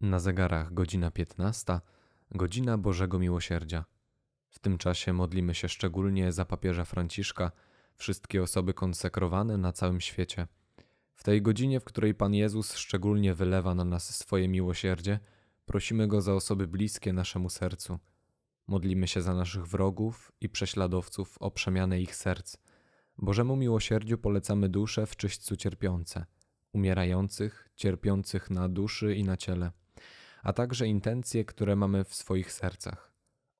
Na zegarach godzina 15, godzina Bożego Miłosierdzia. W tym czasie modlimy się szczególnie za papieża Franciszka, wszystkie osoby konsekrowane na całym świecie. W tej godzinie, w której Pan Jezus szczególnie wylewa na nas swoje miłosierdzie, prosimy Go za osoby bliskie naszemu sercu. Modlimy się za naszych wrogów i prześladowców o przemianę ich serc. Bożemu miłosierdziu polecamy dusze w czyśćcu cierpiące, umierających, cierpiących na duszy i na ciele a także intencje, które mamy w swoich sercach.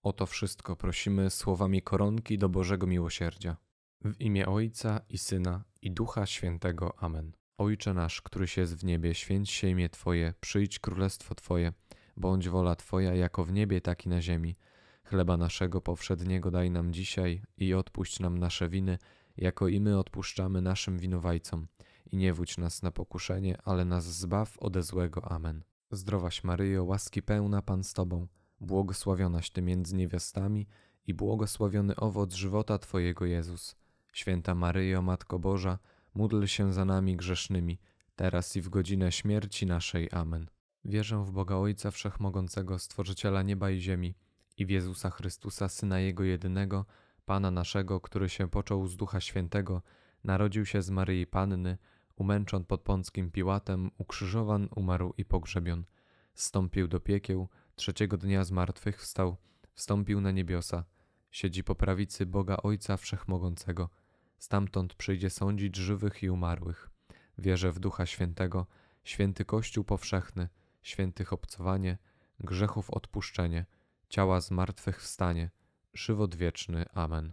O to wszystko prosimy słowami koronki do Bożego Miłosierdzia. W imię Ojca i Syna i Ducha Świętego. Amen. Ojcze nasz, któryś jest w niebie, święć się imię Twoje, przyjdź królestwo Twoje, bądź wola Twoja jako w niebie, tak i na ziemi. Chleba naszego powszedniego daj nam dzisiaj i odpuść nam nasze winy, jako i my odpuszczamy naszym winowajcom. I nie wódź nas na pokuszenie, ale nas zbaw ode złego. Amen. Zdrowaś Maryjo, łaski pełna Pan z Tobą, błogosławionaś Ty między niewiastami i błogosławiony owoc żywota Twojego Jezus. Święta Maryjo, Matko Boża, módl się za nami grzesznymi, teraz i w godzinę śmierci naszej. Amen. Wierzę w Boga Ojca Wszechmogącego, Stworzyciela nieba i ziemi i w Jezusa Chrystusa, Syna Jego jedynego, Pana naszego, który się począł z Ducha Świętego, narodził się z Maryi Panny, umęczon pod Pąckim Piłatem, ukrzyżowan, umarł i pogrzebion. Stąpił do piekieł, trzeciego dnia z martwych wstał, wstąpił na niebiosa. Siedzi po prawicy Boga Ojca Wszechmogącego. Stamtąd przyjdzie sądzić żywych i umarłych. Wierzę w Ducha Świętego, święty Kościół powszechny, świętych obcowanie, grzechów odpuszczenie, ciała zmartwychwstanie, żywot wieczny. Amen.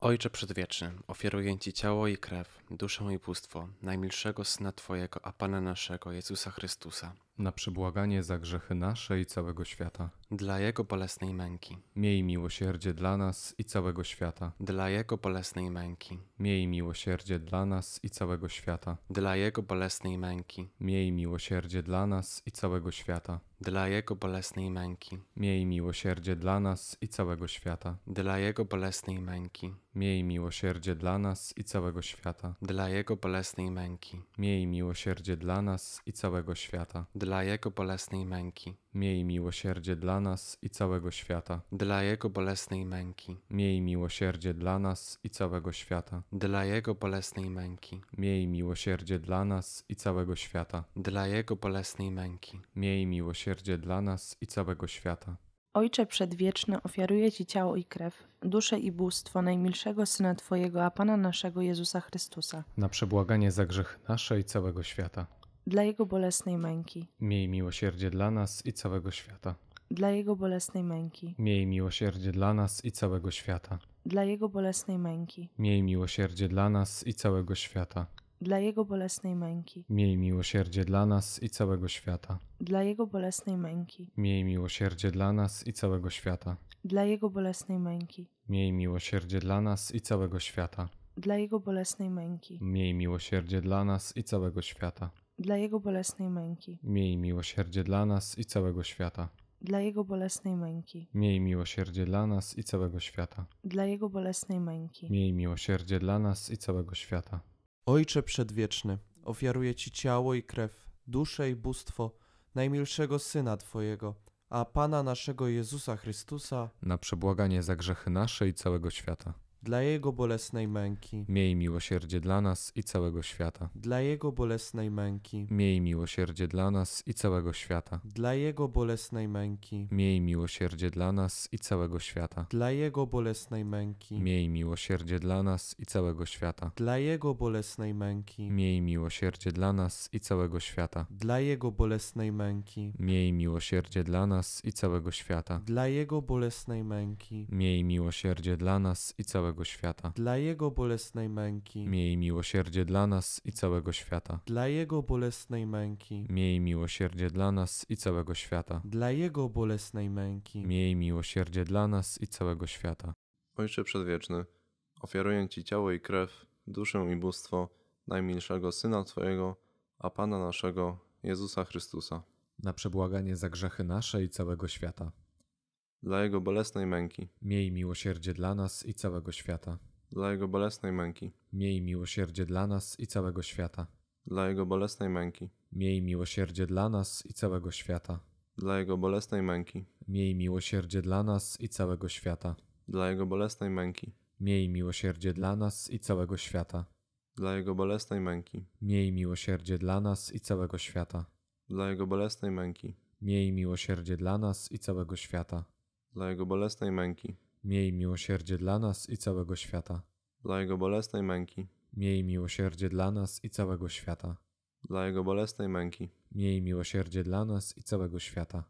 Ojcze Przedwieczny, ofiaruję Ci ciało i krew, duszę i bóstwo najmilszego Syna Twojego, a Pana naszego, Jezusa Chrystusa, na przybłaganie za grzechy nasze i całego świata. Dla Jego bolesnej męki. Miej miłosierdzie dla nas i całego świata. Dla Jego bolesnej męki. Miej miłosierdzie dla nas i całego świata. Dla Jego bolesnej męki. Miej miłosierdzie dla nas i całego świata. Dla Jego bolesnej męki. Miej miłosierdzie dla nas i całego świata. Dla Jego bolesnej męki. Miej miłosierdzie dla nas i całego świata. Dla Jego bolesnej męki. Miej miłosierdzie dla nas i całego świata dla Jego bolesnej męki. Miej miłosierdzie dla nas i całego świata. Dla Jego bolesnej męki. Miej miłosierdzie dla nas i całego świata. Dla Jego bolesnej męki. Miej miłosierdzie dla nas i całego świata. Dla Jego bolesnej męki. Miej miłosierdzie dla nas i całego świata. Ojcze Przedwieczny, ofiaruję Ci ciało i krew, duszę i bóstwo najmilszego Syna Twojego, a Pana naszego Jezusa Chrystusa. Na przebłaganie za grzech nasze i całego świata dla Jego bolesnej męki. Miej miłosierdzie dla nas i całego świata. Dla Jego bolesnej męki. Miej miłosierdzie dla nas i całego świata. Dla Jego bolesnej męki. Miej miłosierdzie dla nas i całego świata. Dla Jego bolesnej męki. Miej miłosierdzie dla nas i całego świata. Dla Jego bolesnej męki. Miej miłosierdzie dla nas i całego świata. Dla Jego bolesnej męki. Miej miłosierdzie dla nas i całego świata. Dla Jego bolesnej męki. Miej miłosierdzie dla nas i całego świata dla Jego bolesnej męki. Miej miłosierdzie dla nas i całego świata. Dla Jego bolesnej męki. Miej miłosierdzie dla nas i całego świata. Dla Jego bolesnej męki. Miej miłosierdzie dla nas i całego świata. Ojcze Przedwieczny, ofiaruję Ci ciało i krew, duszę i bóstwo najmilszego Syna Twojego, a Pana naszego Jezusa Chrystusa, na przebłaganie za grzechy nasze i całego świata dla Jego bolesnej męki. Miej miłosierdzie dla nas i całego świata. Dla Jego bolesnej męki. Miej miłosierdzie dla nas i całego świata. Dla Jego bolesnej męki. Miej miłosierdzie dla nas i całego świata. Dla Jego bolesnej męki. Miej miłosierdzie dla nas i całego świata. Dla Jego bolesnej męki. Miej miłosierdzie dla nas i całego świata. Dla Jego bolesnej męki. Miej miłosierdzie dla nas i całego świata. Dla Jego bolesnej męki. Miej miłosierdzie dla nas i całego całego świata. Dla Jego bolesnej męki. Miej miłosierdzie dla nas i całego świata. Dla Jego bolesnej męki. Miej miłosierdzie dla nas i całego świata. Dla Jego bolesnej męki. Miej miłosierdzie dla nas i całego świata. Ojcze Przedwieczny, ofiaruję Ci ciało i krew, duszę i bóstwo najmilszego Syna Twojego, a Pana naszego, Jezusa Chrystusa. Na przebłaganie za grzechy nasze i całego świata dla Jego bolesnej męki. Miej miłosierdzie dla nas i całego świata. Dla Jego bolesnej męki. Miej miłosierdzie dla nas i całego świata. Dla Jego bolesnej męki. Miej miłosierdzie dla nas i całego świata. Dla Jego bolesnej męki. Miej miłosierdzie dla nas i całego świata. Dla Jego bolesnej męki. Miej miłosierdzie dla nas i całego świata. Dla Jego bolesnej męki. Miej miłosierdzie dla nas i całego świata. Dla Jego bolesnej męki. Miej miłosierdzie dla nas i całego świata dla Jego bolesnej męki, miej miłosierdzie dla nas i całego świata, dla Jego bolesnej męki, miej miłosierdzie dla nas i całego świata, dla Jego bolesnej męki, miej miłosierdzie dla nas i całego świata.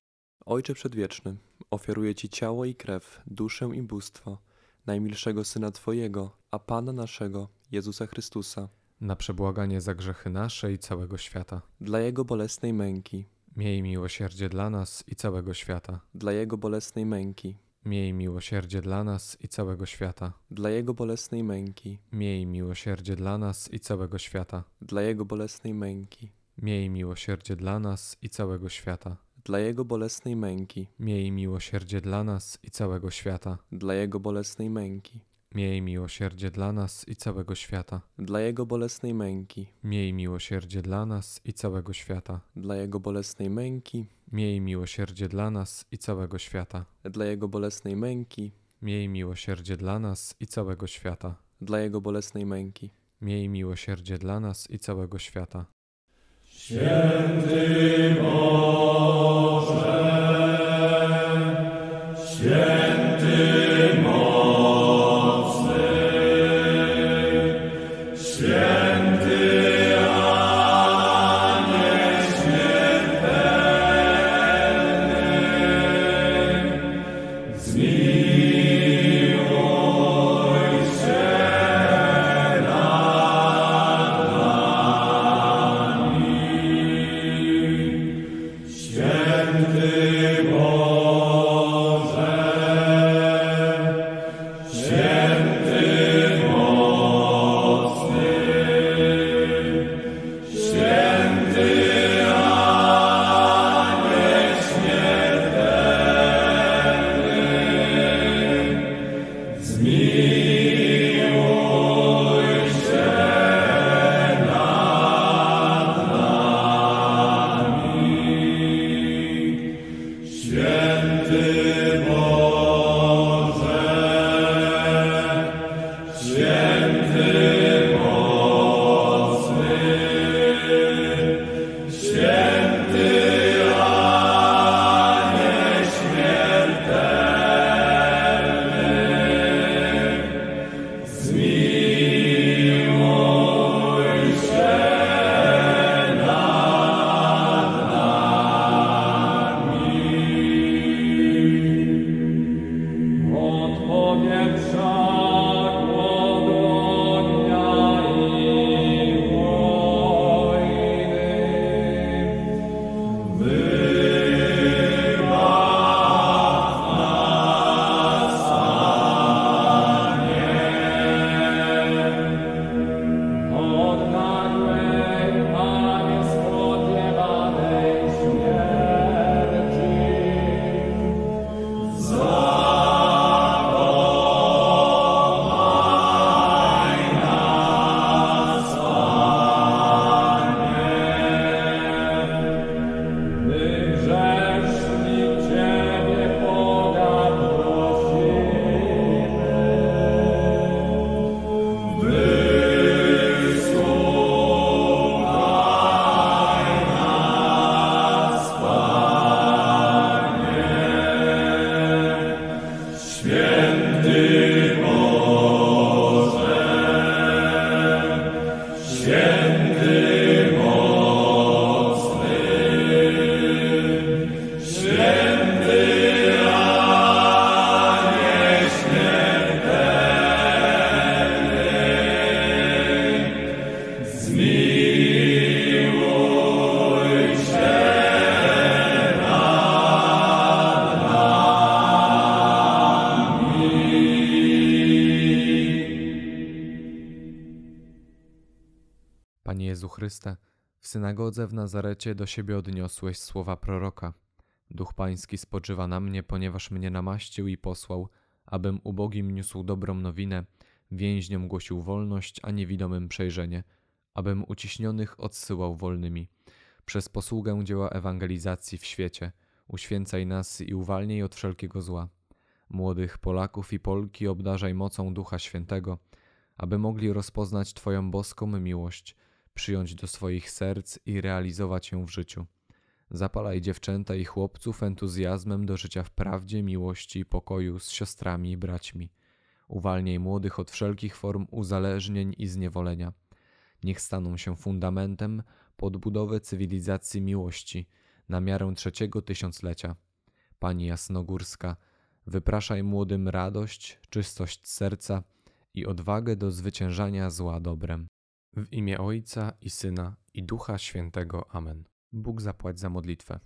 Ojcze Przedwieczny, ofiaruję Ci ciało i krew, duszę i bóstwo najmilszego Syna Twojego, a Pana naszego, Jezusa Chrystusa, na przebłaganie za grzechy nasze i całego świata, dla Jego bolesnej męki, Miej miłosierdzie dla nas i całego świata. Dla Jego bolesnej męki. Miej miłosierdzie dla nas i całego świata. Dla Jego bolesnej męki. Miej miłosierdzie dla nas i całego świata. Dla Jego bolesnej męki. Miej miłosierdzie dla nas i całego świata. Dla Jego bolesnej męki. Miej miłosierdzie dla nas i całego świata. Dla Jego bolesnej męki. Miej miłosierdzie dla nas i całego świata. Dla Jego bolesnej męki. Miej miłosierdzie dla nas i całego świata. Dla Jego bolesnej męki. Miej miłosierdzie dla nas i całego świata. Dla Jego bolesnej męki. Miej miłosierdzie dla nas i całego świata. Dla Jego bolesnej męki. Miej miłosierdzie dla nas i całego świata. Święty Yeah. W synagodze w Nazarecie do siebie odniosłeś słowa proroka. Duch Pański spoczywa na mnie, ponieważ mnie namaścił i posłał, abym ubogim niósł dobrą nowinę, więźniom głosił wolność, a niewidomym przejrzenie, abym uciśnionych odsyłał wolnymi. Przez posługę dzieła ewangelizacji w świecie, uświęcaj nas i uwalnij od wszelkiego zła. Młodych Polaków i Polki obdarzaj mocą Ducha Świętego, aby mogli rozpoznać Twoją boską miłość przyjąć do swoich serc i realizować ją w życiu. Zapalaj dziewczęta i chłopców entuzjazmem do życia w prawdzie, miłości i pokoju z siostrami i braćmi. Uwalniaj młodych od wszelkich form uzależnień i zniewolenia. Niech staną się fundamentem podbudowy cywilizacji miłości na miarę trzeciego tysiąclecia. Pani Jasnogórska, wypraszaj młodym radość, czystość serca i odwagę do zwyciężania zła dobrem. W imię Ojca i Syna i Ducha Świętego. Amen. Bóg zapłać za modlitwę.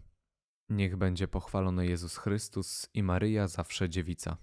Niech będzie pochwalony Jezus Chrystus i Maryja zawsze dziewica.